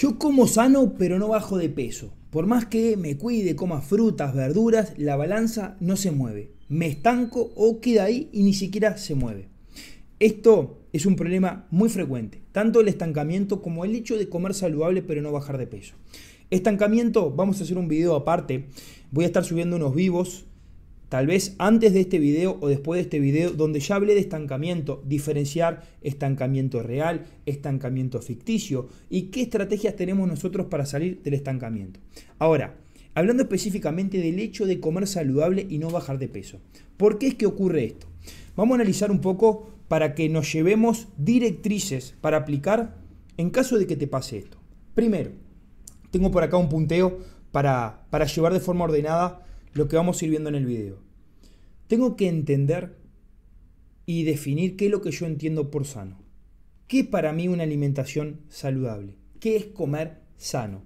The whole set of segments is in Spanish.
Yo como sano, pero no bajo de peso. Por más que me cuide, coma frutas, verduras, la balanza no se mueve. Me estanco o queda ahí y ni siquiera se mueve. Esto es un problema muy frecuente, tanto el estancamiento como el hecho de comer saludable pero no bajar de peso. Estancamiento, vamos a hacer un video aparte. Voy a estar subiendo unos vivos tal vez antes de este video o después de este video, donde ya hablé de estancamiento, diferenciar estancamiento real, estancamiento ficticio y qué estrategias tenemos nosotros para salir del estancamiento. Ahora, hablando específicamente del hecho de comer saludable y no bajar de peso, ¿por qué es que ocurre esto? Vamos a analizar un poco para que nos llevemos directrices para aplicar en caso de que te pase esto. Primero, tengo por acá un punteo para, para llevar de forma ordenada lo que vamos a ir viendo en el video. Tengo que entender y definir qué es lo que yo entiendo por sano. ¿Qué es para mí una alimentación saludable? ¿Qué es comer sano?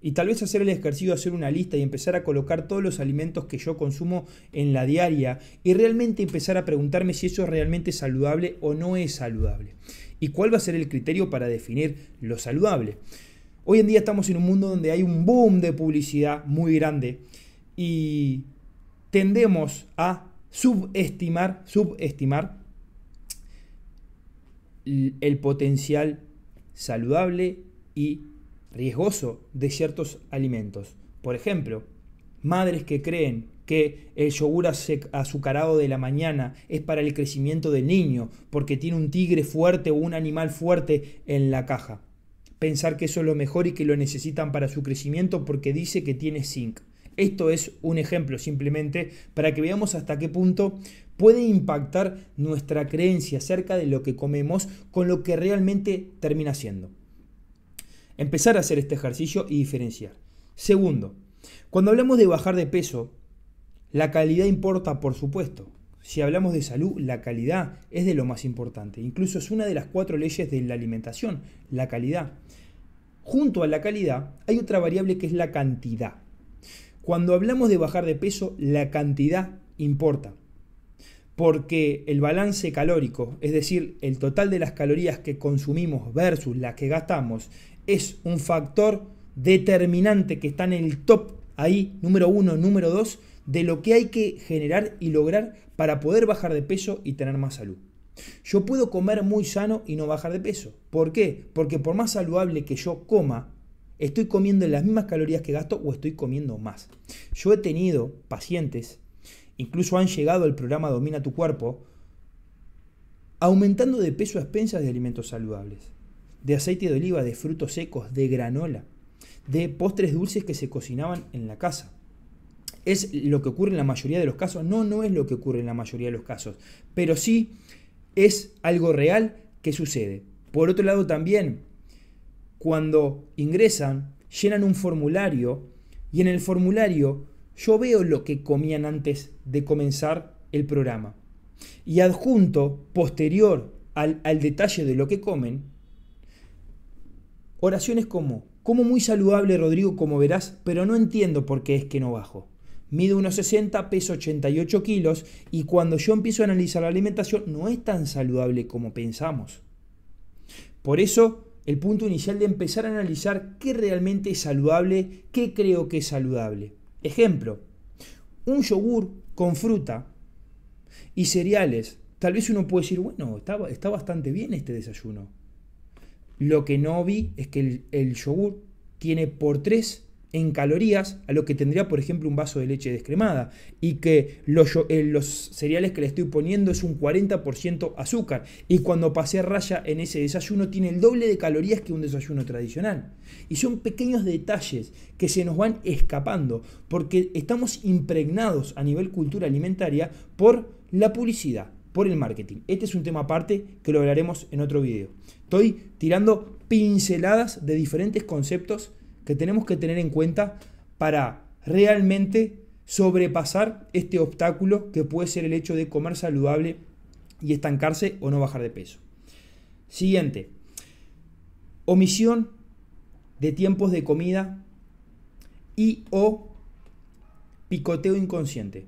Y tal vez hacer el ejercicio, hacer una lista y empezar a colocar todos los alimentos que yo consumo en la diaria y realmente empezar a preguntarme si eso es realmente saludable o no es saludable. ¿Y cuál va a ser el criterio para definir lo saludable? Hoy en día estamos en un mundo donde hay un boom de publicidad muy grande y tendemos a subestimar, subestimar el potencial saludable y riesgoso de ciertos alimentos. Por ejemplo, madres que creen que el yogur azucarado de la mañana es para el crecimiento del niño, porque tiene un tigre fuerte o un animal fuerte en la caja. Pensar que eso es lo mejor y que lo necesitan para su crecimiento porque dice que tiene zinc. Esto es un ejemplo simplemente para que veamos hasta qué punto puede impactar nuestra creencia acerca de lo que comemos con lo que realmente termina siendo. Empezar a hacer este ejercicio y diferenciar. Segundo, cuando hablamos de bajar de peso, la calidad importa, por supuesto. Si hablamos de salud, la calidad es de lo más importante. Incluso es una de las cuatro leyes de la alimentación, la calidad. Junto a la calidad hay otra variable que es la cantidad. Cuando hablamos de bajar de peso, la cantidad importa. Porque el balance calórico, es decir, el total de las calorías que consumimos versus las que gastamos, es un factor determinante que está en el top ahí, número uno, número dos, de lo que hay que generar y lograr para poder bajar de peso y tener más salud. Yo puedo comer muy sano y no bajar de peso. ¿Por qué? Porque por más saludable que yo coma, ¿Estoy comiendo las mismas calorías que gasto o estoy comiendo más? Yo he tenido pacientes, incluso han llegado al programa Domina tu cuerpo, aumentando de peso a expensas de alimentos saludables, de aceite de oliva, de frutos secos, de granola, de postres dulces que se cocinaban en la casa. ¿Es lo que ocurre en la mayoría de los casos? No, no es lo que ocurre en la mayoría de los casos, pero sí es algo real que sucede. Por otro lado también, cuando ingresan, llenan un formulario y en el formulario yo veo lo que comían antes de comenzar el programa. Y adjunto, posterior al, detalle de lo que comen, oraciones como, como muy saludable Rodrigo, como verás, pero no entiendo por qué es que no bajo. Mido 1,60, peso 88 kilos y cuando yo empiezo a analizar la alimentación no es tan saludable como pensamos. Por eso el punto inicial de empezar a analizar qué realmente es saludable, qué creo que es saludable. Ejemplo, un yogur con fruta y cereales. Tal vez uno puede decir, bueno, está, está bastante bien este desayuno. Lo que no vi es que el, el yogur tiene por tres en calorías a lo que tendría, por ejemplo, un vaso de leche descremada. Y que los, eh, los cereales que le estoy poniendo es un 40% azúcar. Y cuando pasé raya en ese desayuno tiene el doble de calorías que un desayuno tradicional. Y son pequeños detalles que se nos van escapando porque estamos impregnados a nivel cultura alimentaria por la publicidad, por el marketing. Este es un tema aparte que lo hablaremos en otro video. Estoy tirando pinceladas de diferentes conceptos que tenemos que tener en cuenta para realmente sobrepasar este obstáculo que puede ser el hecho de comer saludable y estancarse o no bajar de peso. Siguiente, omisión de tiempos de comida y o picoteo inconsciente.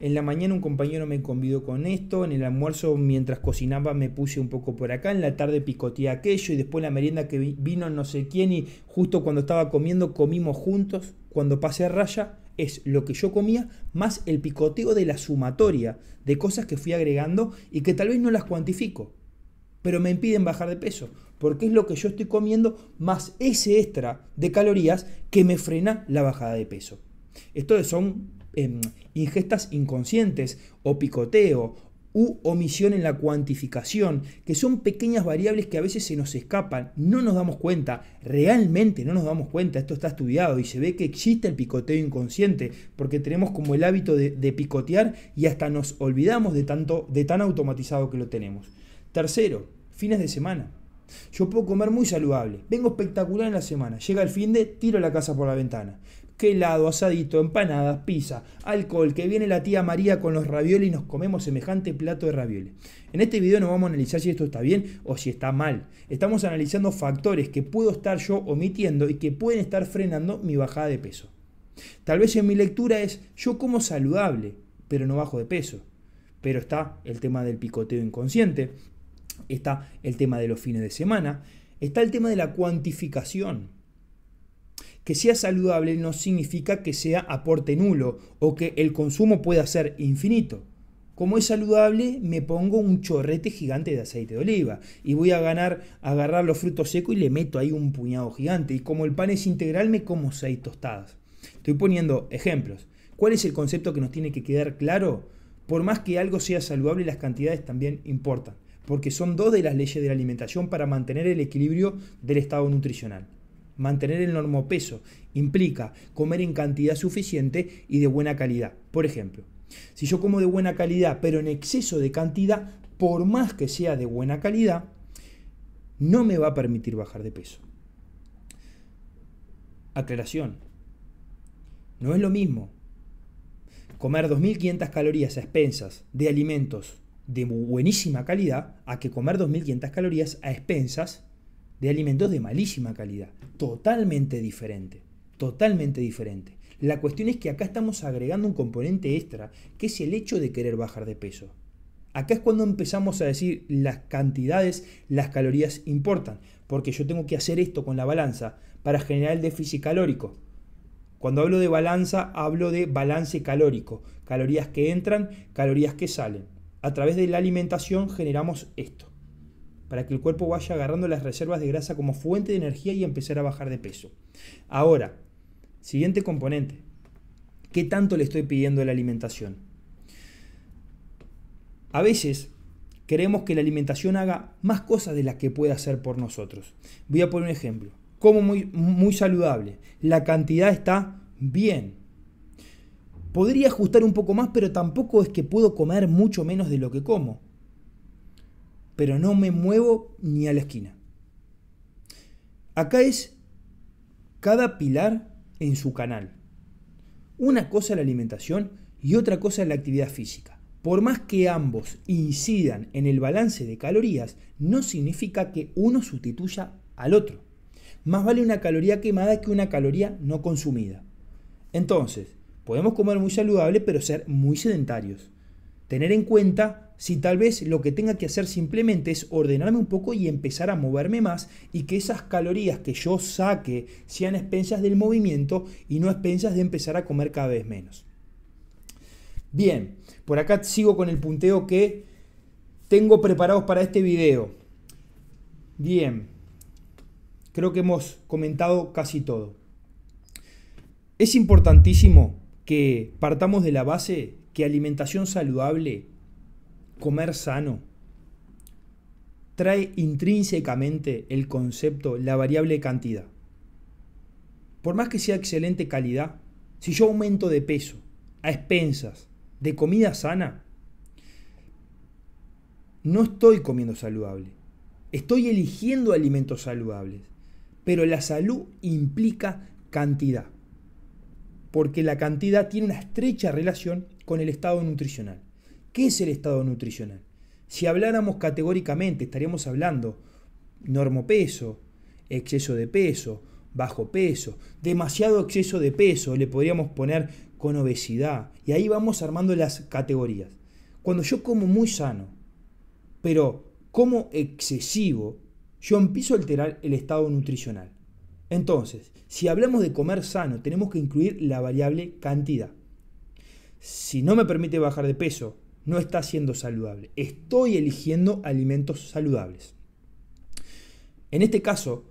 En la mañana un compañero me convidó con esto, en el almuerzo mientras cocinaba me puse un poco por acá, en la tarde picoteé aquello y después la merienda que vino no sé quién y justo cuando estaba comiendo comimos juntos. Cuando pasé a raya es lo que yo comía más el picoteo de la sumatoria de cosas que fui agregando y que tal vez no las cuantifico, pero me impiden bajar de peso, porque es lo que yo estoy comiendo más ese extra de calorías que me frena la bajada de peso. Esto son Em, ingestas inconscientes o picoteo u omisión en la cuantificación, que son pequeñas variables que a veces se nos escapan, no nos damos cuenta, realmente no nos damos cuenta, esto está estudiado y se ve que existe el picoteo inconsciente, porque tenemos como el hábito de, de picotear y hasta nos olvidamos de, tanto, de tan automatizado que lo tenemos. Tercero, fines de semana. Yo puedo comer muy saludable, vengo espectacular en la semana, llega el fin de, tiro la casa por la ventana. Qué helado, asadito, empanadas, pizza, alcohol, que viene la tía María con los ravioles y nos comemos semejante plato de ravioles. En este video no vamos a analizar si esto está bien o si está mal. Estamos analizando factores que puedo estar yo omitiendo y que pueden estar frenando mi bajada de peso. Tal vez en mi lectura es yo como saludable, pero no bajo de peso. Pero está el tema del picoteo inconsciente, está el tema de los fines de semana, está el tema de la cuantificación que sea saludable no significa que sea aporte nulo o que el consumo pueda ser infinito. Como es saludable, me pongo un chorrete gigante de aceite de oliva y voy a ganar, agarrar los frutos secos y le meto ahí un puñado gigante. Y como el pan es integral, me como seis tostadas. Estoy poniendo ejemplos. ¿Cuál es el concepto que nos tiene que quedar claro? Por más que algo sea saludable, las cantidades también importan, porque son dos de las leyes de la alimentación para mantener el equilibrio del estado nutricional. Mantener el normopeso implica comer en cantidad suficiente y de buena calidad. Por ejemplo, si yo como de buena calidad pero en exceso de cantidad, por más que sea de buena calidad, no me va a permitir bajar de peso. Aclaración. No es lo mismo comer 2.500 calorías a expensas de alimentos de buenísima calidad a que comer 2.500 calorías a expensas de alimentos de malísima calidad, totalmente diferente, totalmente diferente. La cuestión es que acá estamos agregando un componente extra, que es el hecho de querer bajar de peso. Acá es cuando empezamos a decir las cantidades, las calorías importan, porque yo tengo que hacer esto con la balanza para generar el déficit calórico. Cuando hablo de balanza, hablo de balance calórico, calorías que entran, calorías que salen. A través de la alimentación generamos esto para que el cuerpo vaya agarrando las reservas de grasa como fuente de energía y empezar a bajar de peso. Ahora, siguiente componente. ¿Qué tanto le estoy pidiendo a la alimentación? A veces queremos que la alimentación haga más cosas de las que puede hacer por nosotros. Voy a poner un ejemplo. Como muy, muy saludable. La cantidad está bien. Podría ajustar un poco más, pero tampoco es que puedo comer mucho menos de lo que como pero no me muevo ni a la esquina. Acá es cada pilar en su canal. Una cosa es la alimentación y otra cosa es la actividad física. Por más que ambos incidan en el balance de calorías, no significa que uno sustituya al otro. Más vale una caloría quemada que una caloría no consumida. Entonces, podemos comer muy saludable pero ser muy sedentarios. Tener en cuenta si tal vez lo que tenga que hacer simplemente es ordenarme un poco y empezar a moverme más y que esas calorías que yo saque sean expensas del movimiento y no expensas de empezar a comer cada vez menos. Bien, por acá sigo con el punteo que tengo preparados para este video. Bien, creo que hemos comentado casi todo. Es importantísimo que partamos de la base que alimentación saludable comer sano trae intrínsecamente el concepto, la variable cantidad. Por más que sea excelente calidad, si yo aumento de peso a expensas de comida sana, no estoy comiendo saludable. Estoy eligiendo alimentos saludables. Pero la salud implica cantidad. Porque la cantidad tiene una estrecha relación con el estado nutricional. ¿Qué es el estado nutricional? Si habláramos categóricamente, estaríamos hablando normopeso, exceso de peso, bajo peso, demasiado exceso de peso, le podríamos poner con obesidad. Y ahí vamos armando las categorías. Cuando yo como muy sano, pero como excesivo, yo empiezo a alterar el estado nutricional. Entonces, si hablamos de comer sano, tenemos que incluir la variable cantidad. Si no me permite bajar de peso, no está siendo saludable. Estoy eligiendo alimentos saludables. En este caso,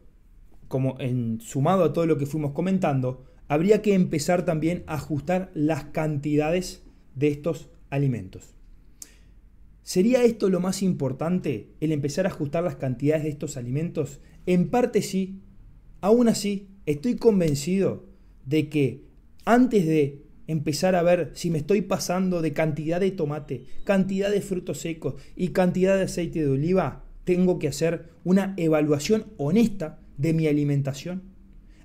como en, sumado a todo lo que fuimos comentando, habría que empezar también a ajustar las cantidades de estos alimentos. ¿Sería esto lo más importante, el empezar a ajustar las cantidades de estos alimentos? En parte sí. Aún así, estoy convencido de que antes de empezar a ver si me estoy pasando de cantidad de tomate, cantidad de frutos secos y cantidad de aceite de oliva, tengo que hacer una evaluación honesta de mi alimentación.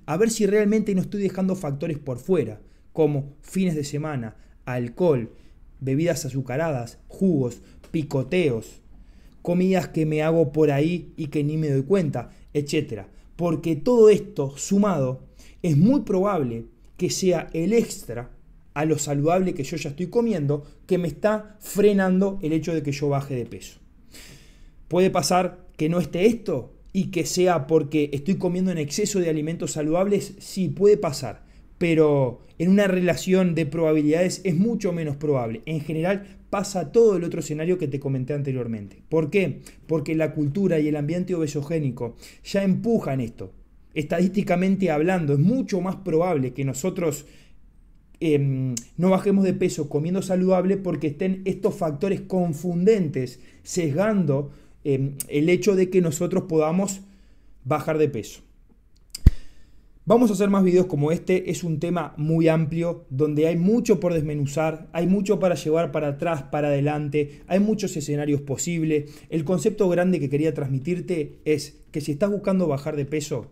A ver si realmente no estoy dejando factores por fuera, como fines de semana, alcohol, bebidas azucaradas, jugos, picoteos, comidas que me hago por ahí y que ni me doy cuenta, etc. Porque todo esto sumado es muy probable que sea el extra a lo saludable que yo ya estoy comiendo que me está frenando el hecho de que yo baje de peso. Puede pasar que no esté esto y que sea porque estoy comiendo en exceso de alimentos saludables, sí puede pasar, pero en una relación de probabilidades es mucho menos probable. En general pasa todo el otro escenario que te comenté anteriormente. ¿Por qué? Porque la cultura y el ambiente obesogénico ya empujan esto. Estadísticamente hablando, es mucho más probable que nosotros Em, no bajemos de peso comiendo saludable porque estén estos factores confundentes sesgando em, el hecho de que nosotros podamos bajar de peso. Vamos a hacer más videos como este, es un tema muy amplio, donde hay mucho por desmenuzar, hay mucho para llevar para atrás, para adelante, hay muchos escenarios posibles. El concepto grande que quería transmitirte es que si estás buscando bajar de peso,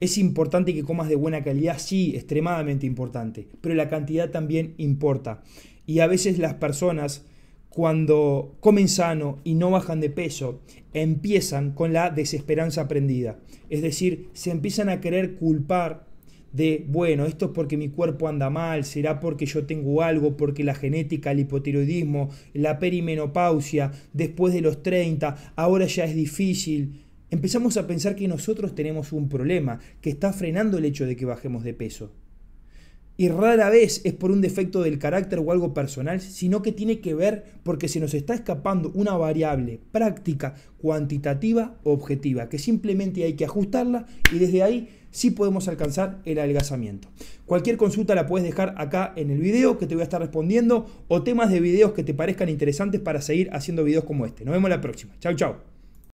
es importante que comas de buena calidad, sí, extremadamente importante, pero la cantidad también importa. Y a veces las personas cuando comen sano y no bajan de peso, empiezan con la desesperanza aprendida. Es decir, se empiezan a querer culpar de, bueno, esto es porque mi cuerpo anda mal, será porque yo tengo algo, porque la genética, el hipotiroidismo, la perimenopausia, después de los 30, ahora ya es difícil. Empezamos a pensar que nosotros tenemos un problema que está frenando el hecho de que bajemos de peso. Y rara vez es por un defecto del carácter o algo personal, sino que tiene que ver porque se nos está escapando una variable práctica, cuantitativa o objetiva, que simplemente hay que ajustarla y desde ahí sí podemos alcanzar el adelgazamiento. Cualquier consulta la puedes dejar acá en el video que te voy a estar respondiendo o temas de videos que te parezcan interesantes para seguir haciendo videos como este. Nos vemos la próxima. Chau, chau.